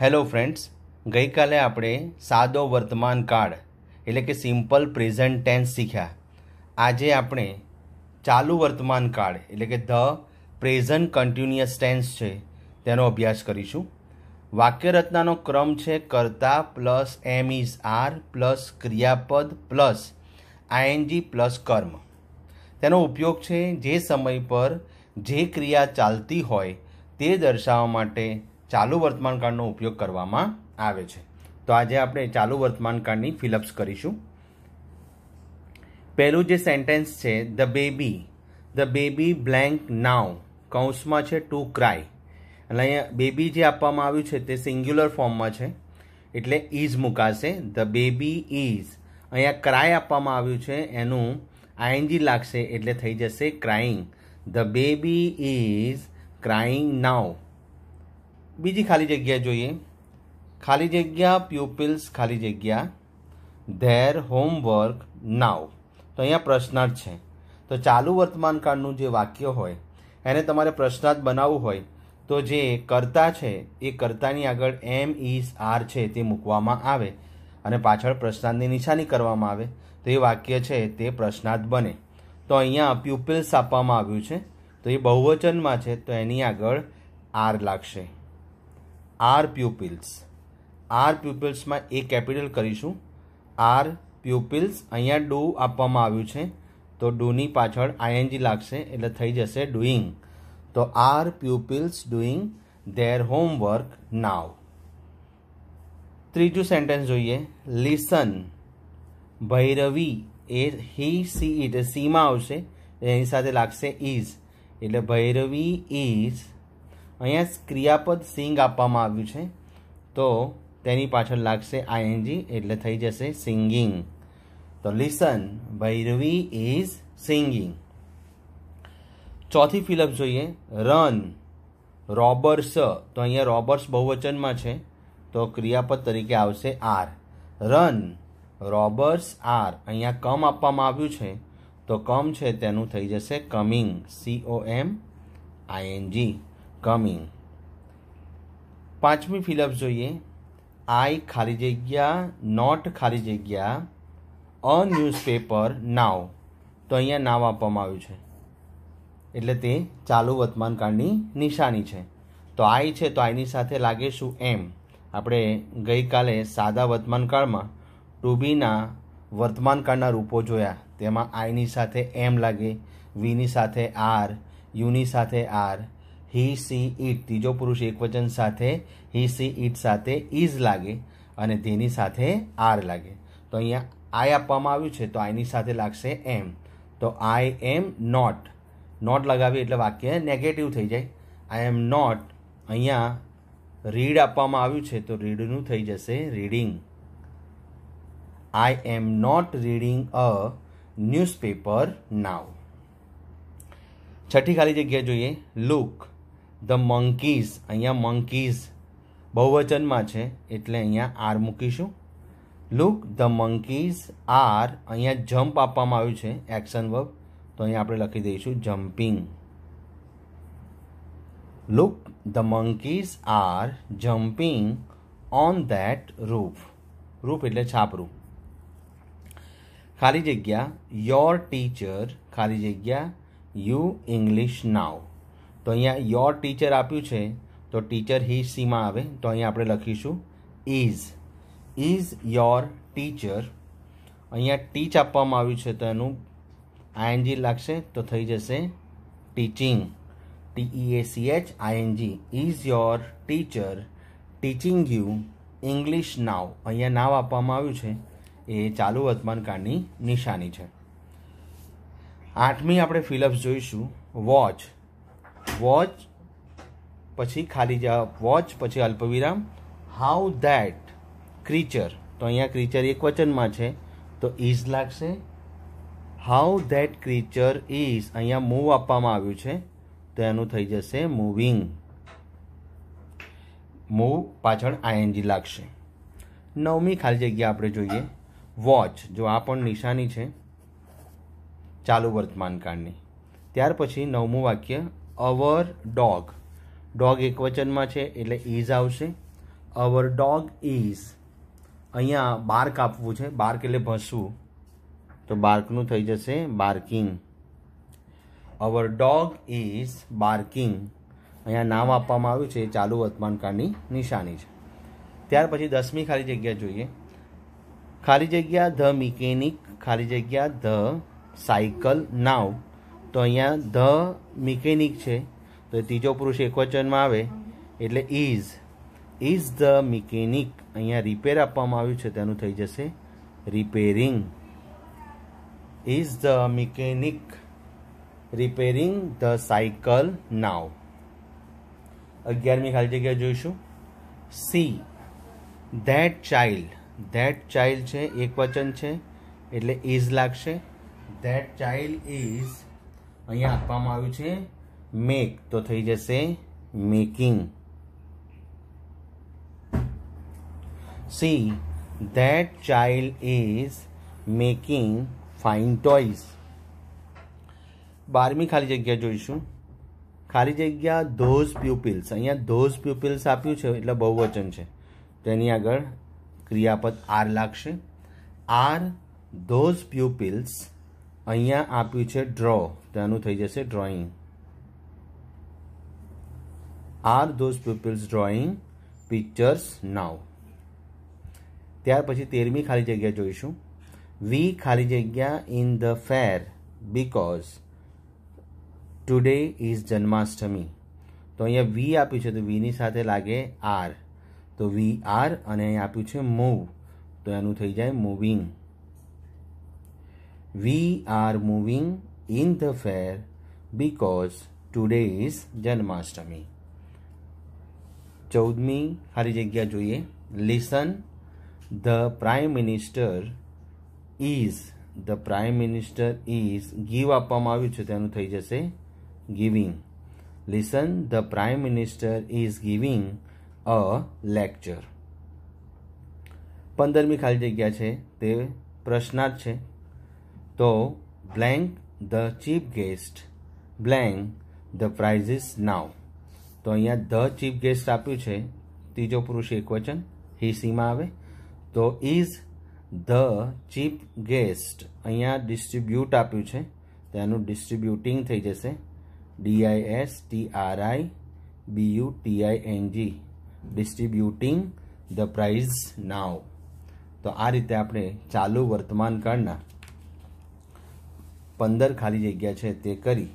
hello friends ગઈકાલે આપણે સાદો વર્તમાન કાળ એટલે કે સિમ્પલ પ્રેઝન્ટ ટેન્સ શીખ્યા આજે આપણે ચાલુ વર્તમાન કાળ એટલે કે ધ પ્રેઝન્ટ કન્ટિન્યુઅસ ટેન્સ છે તેનો અભ્યાસ કરીશું વાક્યરચનાનો ક્રમ છે કરતા plus am is are plus ક્રિયાપદ પ્લસ આઈએનજી પ્લસ કર્મ તેનો ઉપયોગ છે જે સમય પર જે ક્રિયા ચાલતી હોય તે દર્શાવવા માટે ચાલુ વર્તમાનકાળનો ઉપયોગ કરવામાં આવે છે તો આજે આપણે ચાલુ વર્તમાનકાળની ફિલઅપ્સ કરીશું પહેલું જે સેન્ટેન્સ છે the baby the baby blank now કૌંસમાં છે ટુ ક્રાય અને અહીંયા બેબી જે આપવામાં આવ્યું છે તે સિંગ્યુલર ફોર્મમાં છે એટલે ઇઝ મુકાશે ધ બેબી ઇઝ અહીંયા ક્રાય આપવામાં આવ્યું છે એનું આઈએનજી લાગશે એટલે થઈ જશે crying the baby is crying now બીજી ખાલી જગ્યા જોઈએ ખાલી જગ્યા પ્યુપિલ્સ ખાલી જગ્યા ધેર હોમવર્ક નાવ તો અહીંયા પ્રશ્નાર્થ છે તો ચાલુ વર્તમાનકાળનું જે વાક્ય હોય એને તમારે પ્રશ્નાર્થ બનાવવું હોય તો જે કર્તા છે એ કર્તાની આગળ એમ ઇસ આર છે તે મૂકવામાં આવે અને પાછળ પ્રશ્નાર્થની નિશાની કરવામાં આવે તો એ વાક્ય છે તે પ્રશ્નાર્થ બને તો અહીંયા પ્યુપિલ્સ આપવામાં આવ્યું છે તો એ બહુવચનમાં છે તો એની આગળ આર લાગશે આર પ્યુપિલ્સ આર પ્યુપિલ્સમાં એ કેપિટલ કરીશું આર પ્યુપિલ્સ અહીંયા ડુ આપવામાં આવ્યું છે તો ડૂની પાછળ આઈએનજી લાગશે એટલે થઈ જશે ડુઈંગ તો are pupils doing their homework now ત્રીજું સેન્ટેન્સ જોઈએ લિસન ભૈરવી એ હી સી ઇટ સીમાં આવશે એની સાથે લાગશે ઇઝ એટલે ભૈરવી ઇઝ અહીંયા ક્રિયાપદ સિંગ આપવામાં આવ્યું છે તો તેની પાછળ લાગશે આઈએનજી એટલે થઈ જશે સિંગિંગ તો લિસન ભૈરવી ઇઝ સિંગિંગ ચોથી ફિલ્મ જોઈએ રન રોબર્સ તો અહીંયા રોબર્સ બહુવચનમાં છે તો ક્રિયાપદ તરીકે આવશે આર રન રોબર્સ આર અહીંયા કમ આપવામાં આવ્યું છે તો કમ છે તેનું થઈ જશે coming C O M I N G coming પાંચમી ફિલઅપ જોઈએ આઈ ખાલી જગ્યા નોટ ખાલી જગ્યા અ ન્યૂઝપેપર નાવ તો અહીંયા નાવ આપવામાં આવ્યું છે એટલે તે ચાલુ કાળની નિશાની છે તો આઈ છે તો આઈની સાથે લાગે શું એમ આપણે ગઈકાલે સાદા વર્તમાન કાળમાં ટુ બીના કાળના રૂપો જોયા તેમાં આઈની સાથે એમ લાગે વીની સાથે આર યુની સાથે આર હી સી ઇટ ત્રીજો પુરુષ એકવચન સાથે હી સી ઇટ સાથે ઇઝ લાગે અને તેની સાથે આર લાગે તો અહીંયા આઈ આપવામાં આવ્યું છે તો આઈની સાથે લાગશે એમ તો આઈ એમ નોટ નોટ લગાવી એટલે વાક્ય નેગેટિવ થઈ જાય આઈ એમ નોટ અહીંયા રીડ આપવામાં આવ્યું છે તો રીડનું થઈ જશે reading I am not reading a newspaper now છઠ્ઠી ખાલી જગ્યા જોઈએ લુક ધ મંકીઝ અહીંયા મંકીઝ બહુવચનમાં છે એટલે અહીંયા આર મૂકીશું લુક ધ મંકીઝ આર અહીંયા જમ્પ આપવામાં આવ્યું છે એક્શન વર્ક તો અહીંયા આપણે લખી દઈશું jumping look the monkeys are jumping on that roof roof એટલે છાપરું ખાલી જગ્યા યોર ટીચર ખાલી જગ્યા યુ ઇંગ્લિશ નાવ તો અહીંયા યોર ટીચર આપ્યું છે તો ટીચર હી સીમાં આવે તો અહીંયા આપણે લખીશું ઇઝ ઇઝ યોર ટીચર અહીંયા ટીચ આપવામાં આવ્યું છે તો એનું આઈએનજી લાગશે તો થઈ જશે teaching T E A C H I N G is your teacher teaching you English now અહીંયા નાવ આપવામાં આવ્યું છે એ ચાલુ વર્તમાનકાળની નિશાની છે આઠમી આપણે ફિલઅપ્સ જોઈશું વોચ વોચ પછી ખાલી જવાબ વોચ પછી અલ્પવિરામ હાઉ ધેટ ક્રીચર તો અહીંયા ક્રીચર એક વચનમાં છે તો ઇઝ લાગશે હાઉ ધેટ ક્રીચર ઇઝ અહીંયા મૂવ આપવામાં આવ્યું છે તો એનું થઈ જશે મૂવિંગ મૂવ પાછળ આઈએનજી લાગશે નવમી ખાલી જગ્યા આપણે જોઈએ વોચ જો આ પણ નિશાની છે ચાલુ વર્તમાન વર્તમાનકાળની ત્યાર પછી નવમું વાક્ય અવર ડોગ ડોગ એક વચનમાં છે એટલે ઇઝ આવશે અવર ડોગ ઇઝ અહીંયા બાર્ક આપવું છે બાર્ક એટલે ભસવું તો બાર્કનું થઈ જશે barking our dog is barking અહીંયા નામ આપવામાં આવ્યું છે ચાલુ વર્તમાનકાળની નિશાની છે ત્યાર પછી દસમી ખાલી જગ્યા જોઈએ ખાલી જગ્યા ધ મિકેનિક ખાલી જગ્યા ધ સાયકલ નાવ તો અહીંયા ધ મિકેનિક છે તો ત્રીજો પુરુષ એકવચનમાં આવે એટલે ઇઝ ઇઝ ધ મિકેનિક અહીંયા રિપેર આપવામાં આવ્યું છે તેનું થઈ જશે repairing is the mechanic repairing the cycle now અગિયારમી ખાલી જગ્યા જોઈશું see that child that child છે એક વચન છે એટલે ઇઝ લાગશે ધેટ ચાઇલ્ડ ઇઝ અહીંયા આપવામાં આવ્યું છે મેક તો થઈ જશે making see that child is making fine toys બારમી ખાલી જગ્યા જોઈશું ખાલી જગ્યા ધોઝ પ્યુપિલ્સ અહીંયા ધોઝ પ્યુપિલ્સ આપ્યું છે એટલે બહુવચન છે તેની આગળ ક્રિયાપદ આર લાગશે આર ધોઝ પ્યુપિલ્સ અહીંયા આપ્યું છે ડ્રો આનું થઈ જશે drawing are those peoples drawing pictures now ત્યાર પછી તેરમી ખાલી જગ્યા જોઈશું વી ખાલી જગ્યા in the fair because today is Janmashtami તો અહીંયા વી આપ્યું છે તો વીની સાથે લાગે આર તો વી આર અને અહીં આપ્યું છે મૂવ તો એનું થઈ જાય moving we are moving in the fair because today is Janmashtami ચૌદમી ખાલી જગ્યા જોઈએ listen the prime minister is the prime minister is give આપવામાં આવ્યું છે તેનું થઈ જશે giving listen the prime minister is giving a lecture પંદરમી ખાલી જગ્યા છે તે પ્રશ્નાર્થ છે તો blank the chief guest blank the prizes now તો અહીંયા ધ ચીફ ગેસ્ટ આપ્યું છે ત્રીજો પુરુષ એકવચન હી સીમાં આવે તો ઇઝ ધ ચીફ ગેસ્ટ અહીંયા ડિસ્ટ્રીબ્યુટ આપ્યું છે તેનું ડિસ્ટ્રીબ્યુટિંગ થઈ જશે D I S T R I B U T I N G distributing the prize now તો આ રીતે આપણે ચાલુ વર્તમાન કાળના પંદર ખાલી જગ્યા છે તે કરી